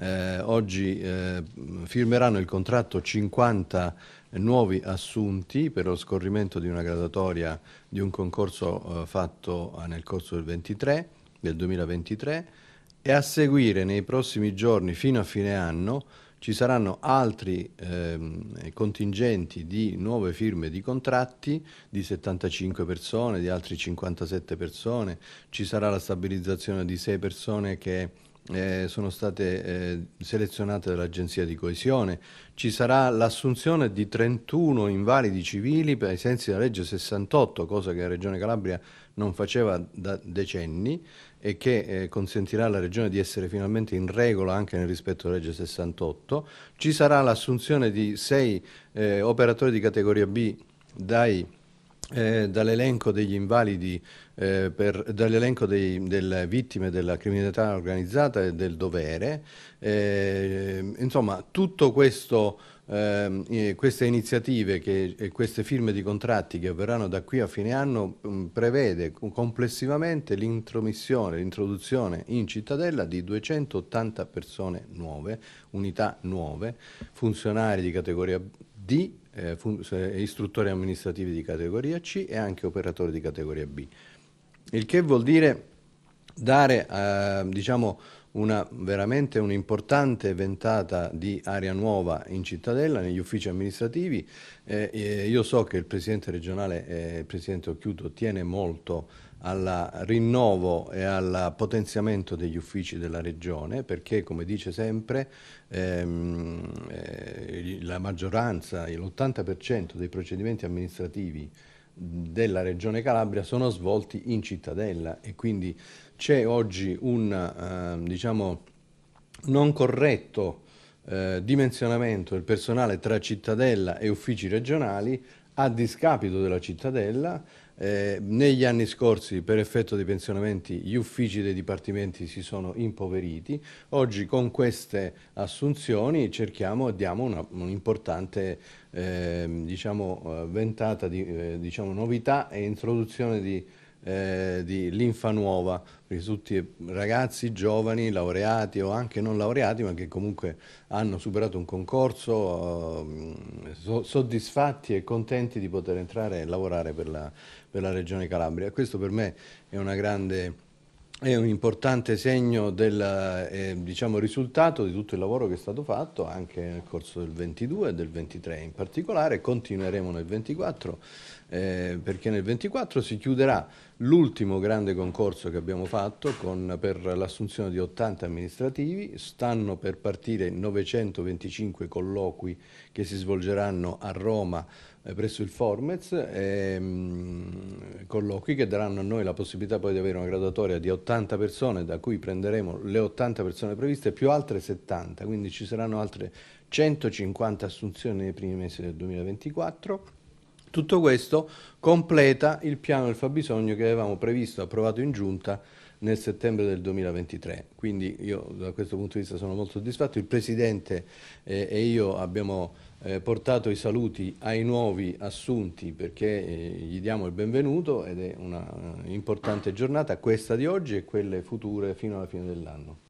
eh, oggi eh, firmeranno il contratto 50 nuovi assunti per lo scorrimento di una gradatoria di un concorso eh, fatto eh, nel corso del, 23, del 2023 e a seguire nei prossimi giorni fino a fine anno ci saranno altri ehm, contingenti di nuove firme di contratti di 75 persone, di altri 57 persone, ci sarà la stabilizzazione di 6 persone che eh, sono state eh, selezionate dall'Agenzia di Coesione. Ci sarà l'assunzione di 31 invalidi civili per i sensi della legge 68, cosa che la Regione Calabria non faceva da decenni e che eh, consentirà alla Regione di essere finalmente in regola anche nel rispetto della legge 68. Ci sarà l'assunzione di 6 eh, operatori di categoria B dai eh, dall'elenco degli invalidi, eh, dall'elenco delle vittime della criminalità organizzata e del dovere. Eh, insomma, tutto questo ehm, queste iniziative che, e queste firme di contratti che avverranno da qui a fine anno mm, prevede complessivamente l'intromissione, l'introduzione in cittadella di 280 persone nuove, unità nuove, funzionari di categoria D eh, istruttore amministrativo di categoria C e anche operatori di categoria B. Il che vuol dire dare, eh, diciamo, una, veramente un'importante ventata di aria nuova in cittadella, negli uffici amministrativi. Eh, io so che il Presidente regionale, eh, il Presidente Occhiuto, tiene molto al rinnovo e al potenziamento degli uffici della Regione perché, come dice sempre, ehm, eh, la maggioranza, l'80% dei procedimenti amministrativi della Regione Calabria sono svolti in cittadella e quindi c'è oggi un eh, diciamo, non corretto eh, dimensionamento del personale tra cittadella e uffici regionali a discapito della cittadella. Eh, negli anni scorsi per effetto dei pensionamenti gli uffici dei dipartimenti si sono impoveriti, oggi con queste assunzioni cerchiamo e diamo un'importante un ehm, diciamo, eh, diciamo, ventata di eh, diciamo, novità e introduzione di eh, di Linfa Nuova, perché tutti ragazzi giovani, laureati o anche non laureati, ma che comunque hanno superato un concorso, eh, so, soddisfatti e contenti di poter entrare e lavorare per la, per la Regione Calabria. Questo per me è una grande è un importante segno del eh, diciamo, risultato di tutto il lavoro che è stato fatto anche nel corso del 22 e del 23 in particolare, continueremo nel 24 eh, perché nel 24 si chiuderà l'ultimo grande concorso che abbiamo fatto con, per l'assunzione di 80 amministrativi, stanno per partire 925 colloqui che si svolgeranno a Roma eh, presso il Formez, ehm, colloqui che daranno a noi la possibilità poi di avere una graduatoria di 80 persone, da cui prenderemo le 80 persone previste più altre 70, quindi ci saranno altre 150 assunzioni nei primi mesi del 2024. Tutto questo completa il piano del fabbisogno che avevamo previsto, approvato in giunta nel settembre del 2023. Quindi io da questo punto di vista sono molto soddisfatto. Il Presidente eh, e io abbiamo eh, portato i saluti ai nuovi assunti perché eh, gli diamo il benvenuto ed è una eh, importante giornata, questa di oggi e quelle future fino alla fine dell'anno.